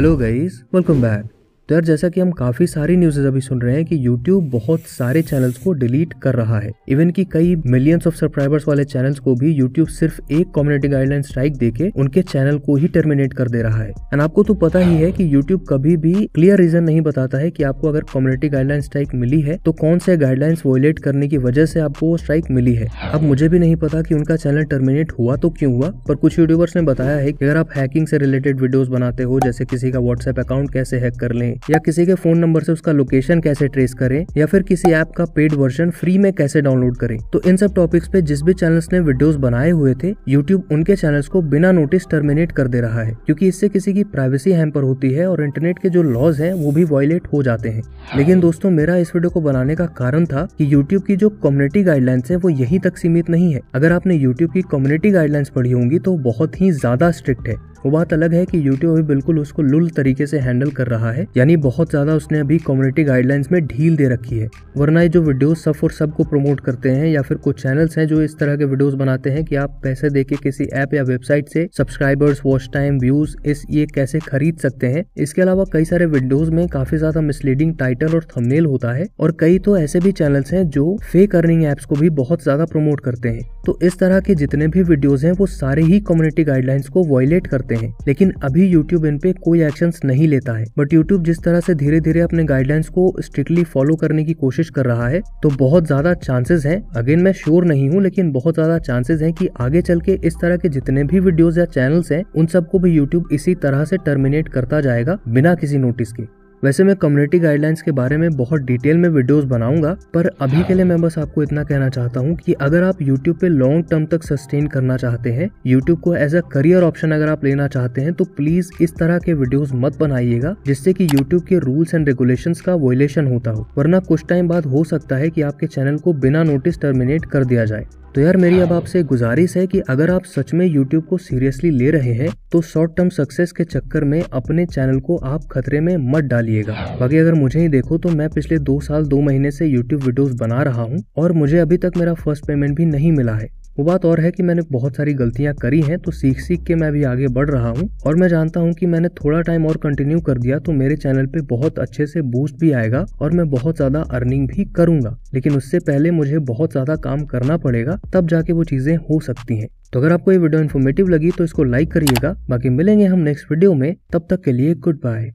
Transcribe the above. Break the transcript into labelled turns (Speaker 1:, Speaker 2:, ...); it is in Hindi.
Speaker 1: Hello guys, welcome back. तो यार जैसा कि हम काफी सारी न्यूजेज अभी सुन रहे हैं कि YouTube बहुत सारे चैनल्स को डिलीट कर रहा है इवन कि कई मिलियंस ऑफ सब्सक्राइबर्स वाले चैनल्स को भी YouTube सिर्फ एक कम्युनिटी गाइडलाइन स्ट्राइक देके उनके चैनल को ही टर्मिनेट कर दे रहा है एंड आपको तो पता ही है कि YouTube कभी भी क्लियर रीजन नहीं बताता है कि आपको अगर कम्युनिटी गाइडलाइन स्ट्राइक मिली है तो कौन से गाइडलाइंस वोलेट करने की वजह से आपको वो स्ट्राइक मिली है अब मुझे भी नहीं पता की उनका चैनल टर्मिनेट हुआ तो क्यों हुआ पर कुछ यूट्यूबर्स ने बताया है की अगर आप हैकिंग से रिलेटेड वीडियो बनाते हो जैसे किसी का व्हाट्सएप अकाउंट कैसे हैक कर लें या किसी के फोन नंबर से उसका लोकेशन कैसे ट्रेस करें या फिर किसी ऐप का पेड वर्जन फ्री में कैसे डाउनलोड करें तो इन सब टॉपिक्स पे जिस भी चैनल्स ने वीडियोस बनाए हुए थे यूट्यूब उनके चैनल्स को बिना नोटिस टर्मिनेट कर दे रहा है क्योंकि इससे किसी की प्राइवेसी हैम्पर होती है और इंटरनेट के जो लॉज है वो भी वायलेट हो जाते हैं हाँ। लेकिन दोस्तों मेरा इस वीडियो को बनाने का कारण था की यूट्यूब की जो कम्युनिटी गाइडलाइंस है वो यही तक सीमित नहीं है अगर आपने यूट्यूब की कम्युनिटी गाइडलाइंस पढ़ी होंगी तो बहुत ही ज्यादा स्ट्रिक्ट है वो बात अलग है कि यूट्यूब अभी बिल्कुल उसको लुल तरीके से हैंडल कर रहा है यानी बहुत ज्यादा उसने अभी कम्युनिटी गाइडलाइंस में ढील दे रखी है वरना ये जो वीडियोज सब और सब को प्रमोट करते हैं या फिर कुछ चैनल्स हैं जो इस तरह के वीडियोस बनाते हैं कि आप पैसे देके किसी ऐप या वेबसाइट से सब्सक्राइबर्स वॉच टाइम व्यूज इस ये कैसे खरीद सकते हैं इसके अलावा कई सारे वीडियोज में काफी ज्यादा मिसलीडिंग टाइटल और थंबनेल होता है और कई तो ऐसे भी चैनल्स हैं जो फेक अर्निंग एप्स को भी बहुत ज्यादा प्रमोट करते हैं तो इस तरह के जितने भी वीडियोस हैं वो सारे ही कम्युनिटी गाइडलाइंस को वॉयलेट करते हैं लेकिन अभी यूट्यूब इन पे कोई एक्शन नहीं लेता है बट यूट्यूब जिस तरह से धीरे धीरे अपने गाइडलाइंस को स्ट्रिक्टली फॉलो करने की कोशिश कर रहा है तो बहुत ज्यादा चांसेस है अगेन मैं श्योर नहीं हूँ लेकिन बहुत ज्यादा चांसेस है की आगे चल के इस तरह के जितने भी वीडियोज या चैनल्स है उन सबको भी यूट्यूब इसी तरह से टर्मिनेट करता जाएगा बिना किसी नोटिस के वैसे मैं कम्युनिटी गाइडलाइंस के बारे में बहुत डिटेल में वीडियोस बनाऊंगा पर अभी हाँ। के लिए मैं बस आपको इतना कहना चाहता हूँ कि अगर आप यूट्यूब पे लॉन्ग टर्म तक सस्टेन करना चाहते हैं यूट्यूब को एज अ करियर ऑप्शन अगर आप लेना चाहते हैं तो प्लीज इस तरह के वीडियोज मत बनाइएगा जिससे की यूट्यूब के रूल्स एंड रेगुलेशन का वोलेशन होता हो वरना कुछ टाइम बाद हो सकता है की आपके चैनल को बिना नोटिस टर्मिनेट कर दिया जाए तो यार मेरी अब हाँ। आपसे गुजारिश है कि अगर आप सच में YouTube को सीरियसली ले रहे हैं तो शॉर्ट टर्म सक्सेस के चक्कर में अपने चैनल को आप खतरे में मत डालिए करिएगा बाकी अगर मुझे ही देखो तो मैं पिछले दो साल दो महीने से यूट्यूब वीडियोस बना रहा हूँ और मुझे अभी तक मेरा फर्स्ट पेमेंट भी नहीं मिला है वो बात और है कि मैंने बहुत सारी गलतियां करी हैं तो सीख सीख के मैं भी आगे बढ़ रहा हूं और मैं जानता हूं कि मैंने थोड़ा टाइम और कंटिन्यू कर दिया तो मेरे चैनल पे बहुत अच्छे से बूस्ट भी आएगा और मैं बहुत ज्यादा अर्निंग भी करूंगा लेकिन उससे पहले मुझे बहुत ज्यादा काम करना पड़ेगा तब जाके वो चीजें हो सकती है तो अगर आपको ये वीडियो इन्फॉर्मेटिव लगी तो इसको लाइक करिएगा बाकी मिलेंगे हम नेक्स्ट वीडियो में तब तक के लिए गुड बाय